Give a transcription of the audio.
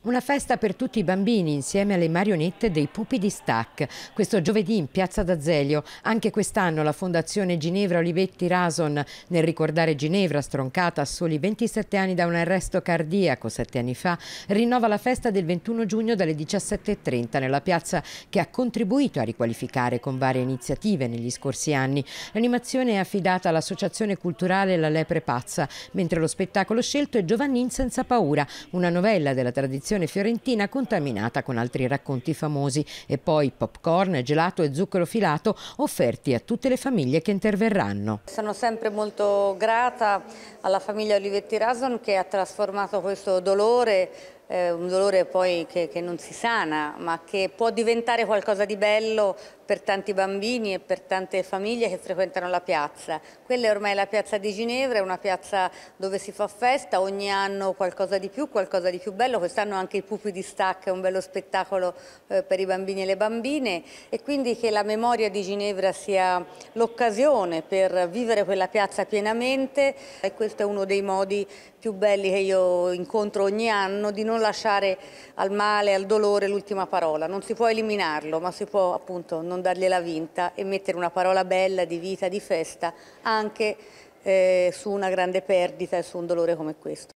Una festa per tutti i bambini insieme alle marionette dei pupi di Stack. Questo giovedì in Piazza d'Azeglio. Anche quest'anno la Fondazione Ginevra Olivetti Rason, nel ricordare Ginevra stroncata a soli 27 anni da un arresto cardiaco sette anni fa, rinnova la festa del 21 giugno dalle 17.30 nella piazza che ha contribuito a riqualificare con varie iniziative negli scorsi anni. L'animazione è affidata all'Associazione Culturale La Lepre Pazza, mentre lo spettacolo scelto è Giovannin senza paura, una novella della tradizione tradizione fiorentina contaminata con altri racconti famosi e poi popcorn, gelato e zucchero filato offerti a tutte le famiglie che interverranno. Sono sempre molto grata alla famiglia Olivetti Rason che ha trasformato questo dolore eh, un dolore poi che, che, non si sana, ma che può diventare qualcosa di bello per tanti bambini e per tante famiglie che frequentano la piazza. Quella è ormai la piazza di Ginevra, è una piazza dove si fa festa, ogni anno qualcosa di più, qualcosa di più bello, quest'anno anche i Pupi di Stacca è un bello spettacolo eh, per i bambini e le bambine e quindi che la memoria di Ginevra sia l'occasione per vivere quella piazza pienamente e questo è uno dei modi più belli che io incontro ogni anno di non non lasciare al male, al dolore l'ultima parola, non si può eliminarlo, ma si può appunto non dargliela vinta e mettere una parola bella di vita, di festa, anche eh, su una grande perdita e su un dolore come questo.